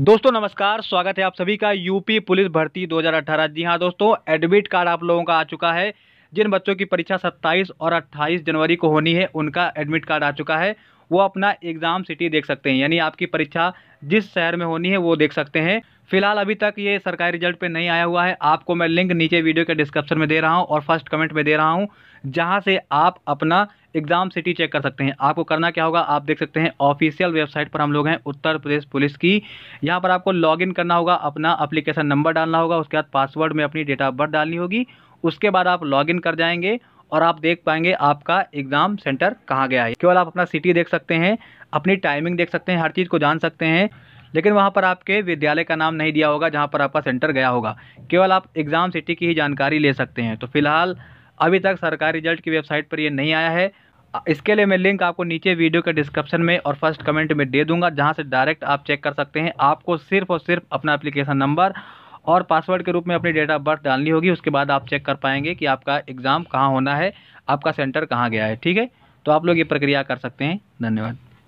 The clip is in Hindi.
दोस्तों नमस्कार स्वागत है आप सभी का यूपी पुलिस भर्ती 2018 जी हाँ दोस्तों एडमिट कार्ड आप लोगों का आ चुका है जिन बच्चों की परीक्षा 27 और 28 जनवरी को होनी है उनका एडमिट कार्ड आ चुका है वो अपना एग्ज़ाम सिटी देख सकते हैं यानी आपकी परीक्षा जिस शहर में होनी है वो देख सकते हैं फिलहाल अभी तक ये सरकारी रिजल्ट पे नहीं आया हुआ है आपको मैं लिंक नीचे वीडियो के डिस्क्रिप्शन में दे रहा हूँ और फर्स्ट कमेंट में दे रहा हूँ जहाँ से आप अपना एग्जाम सिटी चेक कर सकते हैं आपको करना क्या होगा आप देख सकते हैं ऑफिशियल वेबसाइट पर हम लोग हैं उत्तर प्रदेश पुलिस की यहाँ पर आपको लॉगिन करना होगा अपना अप्लीकेशन नंबर डालना होगा उसके बाद पासवर्ड में अपनी डेट ऑफ बर्थ डालनी होगी उसके बाद आप लॉगिन कर जाएंगे और आप देख पाएंगे आपका एग्ज़ाम सेंटर कहाँ गया है केवल आप अपना सिटी देख सकते हैं अपनी टाइमिंग देख सकते हैं हर चीज़ को जान सकते हैं लेकिन वहाँ पर आपके विद्यालय का नाम नहीं दिया होगा जहाँ पर आपका सेंटर गया होगा केवल आप एग्ज़ाम सिटी की ही जानकारी ले सकते हैं तो फिलहाल अभी तक सरकारी रिजल्ट की वेबसाइट पर ये नहीं आया है इसके लिए मैं लिंक आपको नीचे वीडियो के डिस्क्रिप्शन में और फर्स्ट कमेंट में दे दूंगा जहां से डायरेक्ट आप चेक कर सकते हैं आपको सिर्फ और सिर्फ अपना एप्लीकेशन नंबर और पासवर्ड के रूप में अपनी डेट ऑफ बर्थ डालनी होगी उसके बाद आप चेक कर पाएंगे कि आपका एग्ज़ाम कहाँ होना है आपका सेंटर कहाँ गया है ठीक है तो आप लोग ये प्रक्रिया कर सकते हैं धन्यवाद